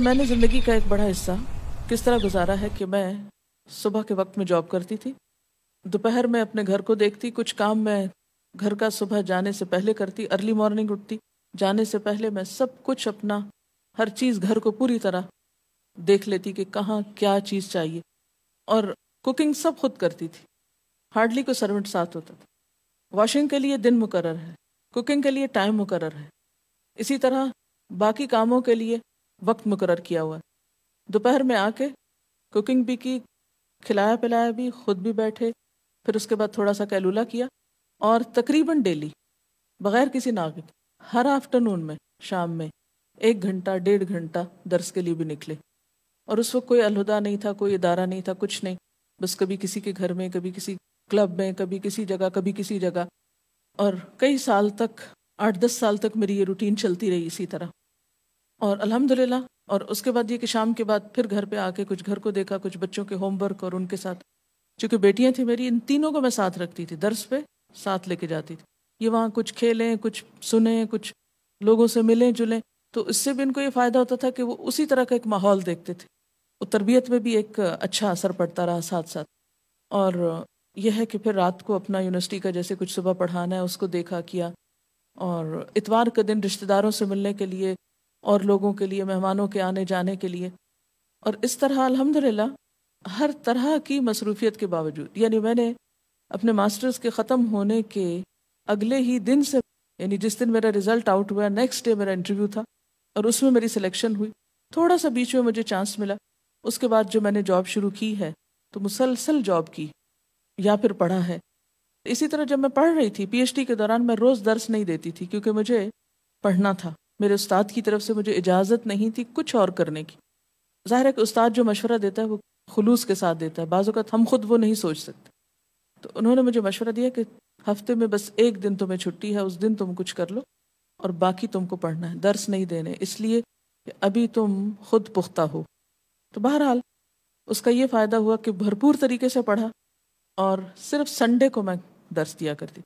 मैंने ज़िंदगी का एक बड़ा हिस्सा किस तरह गुजारा है कि मैं सुबह के वक्त में जॉब करती थी दोपहर में अपने घर को देखती कुछ काम मैं घर का सुबह जाने से पहले करती अर्ली मॉर्निंग उठती जाने से पहले मैं सब कुछ अपना हर चीज़ घर को पूरी तरह देख लेती कि कहाँ क्या चीज़ चाहिए और कुकिंग सब खुद करती थी हार्डली को सर्वेंट साथ होता था वॉशिंग के लिए दिन मुकर है कुकिंग के लिए टाइम मुकर है इसी तरह बाकी कामों के लिए वक्त मुकर किया हुआ दोपहर में आके कुकिंग भी की खिलाया पिलाया भी खुद भी बैठे फिर उसके बाद थोड़ा सा कैलूला किया और तकरीबन डेली बग़ैर किसी नाग हर आफ्टरनून में शाम में एक घंटा डेढ़ घंटा दर्स के लिए भी निकले और उस वक्त कोई अलहदा नहीं था कोई इदारा नहीं था कुछ नहीं बस कभी किसी के घर में कभी किसी क्लब में कभी किसी जगह कभी किसी जगह और कई साल तक आठ दस साल तक मेरी ये रूटीन चलती रही इसी तरह और अल्हम्दुलिल्लाह और उसके बाद ये कि शाम के बाद फिर घर पे आके कुछ घर को देखा कुछ बच्चों के होमवर्क और उनके साथ चूँकि बेटियाँ थी मेरी इन तीनों को मैं साथ रखती थी दर्स पे साथ लेके जाती थी ये वहाँ कुछ खेलें कुछ सुने कुछ लोगों से मिलें जुलें तो इससे भी इनको ये फ़ायदा होता था कि वो उसी तरह का एक माहौल देखते थे वो तरबियत में भी एक अच्छा असर पड़ता रहा साथ साथ और यह है कि फिर रात को अपना यूनिवर्सिटी का जैसे कुछ सुबह पढ़ाना है उसको देखा किया और इतवार के दिन रिश्तेदारों से मिलने के लिए और लोगों के लिए मेहमानों के आने जाने के लिए और इस तरह अल्हम्दुलिल्लाह हर तरह की मसरूफियत के बावजूद यानी मैंने अपने मास्टर्स के ख़त्म होने के अगले ही दिन से यानी जिस दिन मेरा रिज़ल्ट आउट हुआ नेक्स्ट डे मेरा इंटरव्यू था और उसमें मेरी सिलेक्शन हुई थोड़ा सा बीच में मुझे चांस मिला उसके बाद जो मैंने जॉब शुरू की है तो मुसलसल जॉब की या फिर पढ़ा है इसी तरह जब मैं पढ़ रही थी पीएचडी के दौरान मैं रोज़ दर्स नहीं देती थी क्योंकि मुझे पढ़ना था मेरे उस्ताद की तरफ से मुझे इजाज़त नहीं थी कुछ और करने की ज़ाहिर है कि उस्ताद जो मशवरा देता है वो खलूस के साथ देता है बाज हम खुद वो नहीं सोच सकते तो उन्होंने मुझे मशवरा दिया कि हफ्ते में बस एक दिन तुम्हें छुट्टी है उस दिन तुम कुछ कर लो और बाकी तुमको पढ़ना है दर्स नहीं देने इसलिए कि अभी तुम खुद पुख्ता हो तो बहरहाल उसका ये फ़ायदा हुआ कि भरपूर तरीके से पढ़ा और सिर्फ संडे को मैं दर्स दिया करती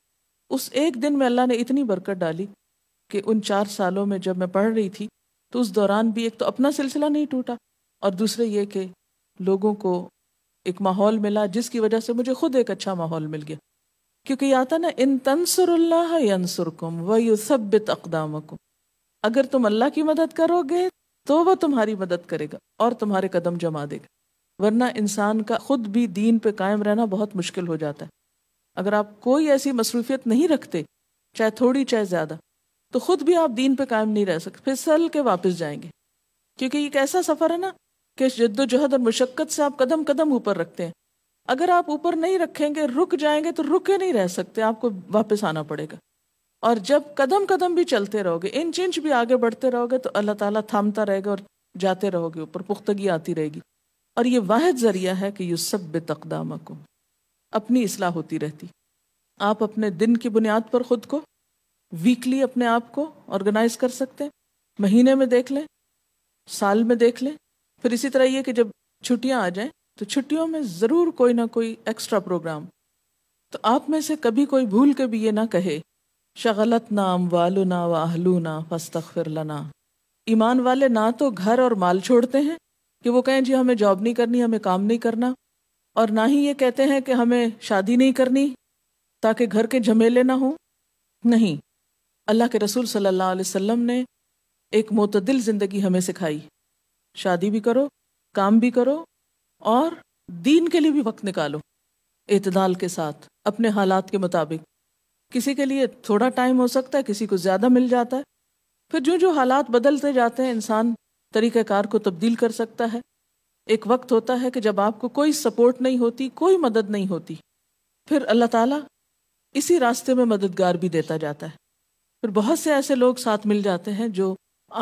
उस एक दिन में अल्लाह ने इतनी बरकत डाली कि उन चार सालों में जब मैं पढ़ रही थी तो उस दौरान भी एक तो अपना सिलसिला नहीं टूटा और दूसरे ये कि लोगों को एक माहौल मिला जिसकी वजह से मुझे खुद एक अच्छा माहौल मिल गया क्योंकि आता ना इन तंसरल्लासरकुम व युसबित अकदामकुम अगर तुम अल्लाह की मदद करोगे तो वह तुम्हारी मदद करेगा और तुम्हारे कदम जमा देगा वरना इंसान का खुद भी दीन पे कायम रहना बहुत मुश्किल हो जाता है अगर आप कोई ऐसी मसरूफियत नहीं रखते चाहे थोड़ी चाहे ज़्यादा तो खुद भी आप दीन पे कायम नहीं रह सकते फिसल के वापस जाएंगे क्योंकि एक ऐसा सफ़र है ना कि जद्दोजहद और मुशक्कत से आप कदम कदम ऊपर रखते हैं अगर आप ऊपर नहीं रखेंगे रुक जाएंगे तो रुके नहीं रह सकते आपको वापस आना पड़ेगा और जब कदम कदम भी चलते रहोगे इंच इंच भी आगे बढ़ते रहोगे तो अल्लाह ताला थामता रहेगा और जाते रहोगे ऊपर पुख्तगी आती रहेगी और ये वाद जरिया है कि यूसब बेतकदामा को अपनी इसलाह होती रहती आप अपने दिन की बुनियाद पर खुद को वीकली अपने आप को ऑर्गेनाइज कर सकते हैं महीने में देख लें साल में देख लें फिर इसी तरह ये कि जब छुट्टियां आ जाएं तो छुट्टियों में ज़रूर कोई ना कोई एक्स्ट्रा प्रोग्राम तो आप में से कभी कोई भूल के भी ये ना कहे शगलत ना वाहलू व अहलूना फस्तखिर लना ईमान वाले ना तो घर और माल छोड़ते हैं कि वो कहें जी हमें जॉब नहीं करनी हमें काम नहीं करना और ना ही ये कहते हैं कि हमें शादी नहीं करनी ताकि घर के झमेले ना हों नहीं अल्लाह के रसूल सल्लल्लाहु अलैहि वसल्लम ने एक मतदिल ज़िंदगी हमें सिखाई शादी भी करो काम भी करो और दीन के लिए भी वक्त निकालो अतदाल के साथ अपने हालात के मुताबिक किसी के लिए थोड़ा टाइम हो सकता है किसी को ज़्यादा मिल जाता है फिर जो जो हालात बदलते जाते हैं इंसान तरीक़ार को तब्दील कर सकता है एक वक्त होता है कि जब आपको कोई सपोर्ट नहीं होती कोई मदद नहीं होती फिर अल्लाह ताला इसी रास्ते में मददगार भी देता जाता है फिर बहुत से ऐसे लोग साथ मिल जाते हैं जो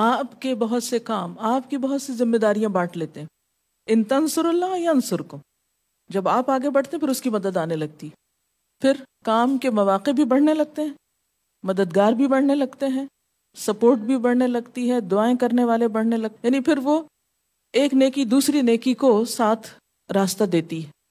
आपके बहुत से काम आपकी बहुत सी जिम्मेदारियां बांट लेते हैं इन तनसुरल्ला या अंसुर को जब आप आगे बढ़ते हैं फिर उसकी मदद आने लगती फिर काम के मौाक़े भी बढ़ने लगते हैं मददगार भी बढ़ने लगते हैं सपोर्ट भी बढ़ने लगती है दुआएं करने वाले बढ़ने लगते यानी फिर वो एक नेकी दूसरी नेकी को साथ रास्ता देती है